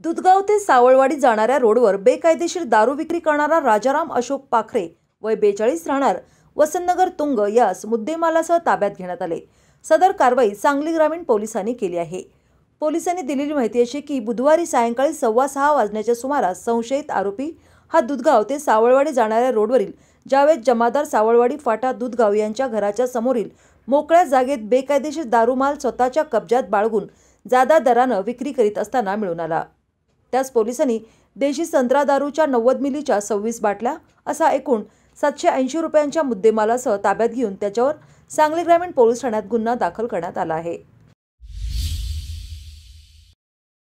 दुधगाव ते सावळवाडी जाणाऱ्या रोडवर बेकायदेशीर दारू विक्री करणारा राजाराम अशोक पाखरे वय बेचाळीस राहणार वसंतनगर तुंग यास मुद्देमालासह ताब्यात घेण्यात आले सदर कारवाई सांगली ग्रामीण पोलिसांनी केली आहे पोलिसांनी दिलेली माहिती अशी की बुधवारी सायंकाळी सव्वा सहा वाजण्याच्या सुमारास संशयित आरोपी हा दुधगाव ते सावळवाडी जाणाऱ्या रोडवरील जावेद जमादार सावळवाडी फाटा दुधगाव यांच्या घराच्या समोरील मोकळ्या जागेत बेकायदेशीर दारूमाल स्वतःच्या कब्जात बाळगून जादा दरानं विक्री करीत असताना मिळून आला त्याच पोलिसांनी देशी संत्रा दारूच्या नव्वद मिलीच्या सव्वीस बाटल्या असा एकूण सातशे ऐंशी रुपयांच्या मुद्देमालासह ताब्यात घेऊन त्याच्यावर सांगली ग्रामीण पोलीस ठाण्यात गुन्हा दाखल करण्यात आला आहे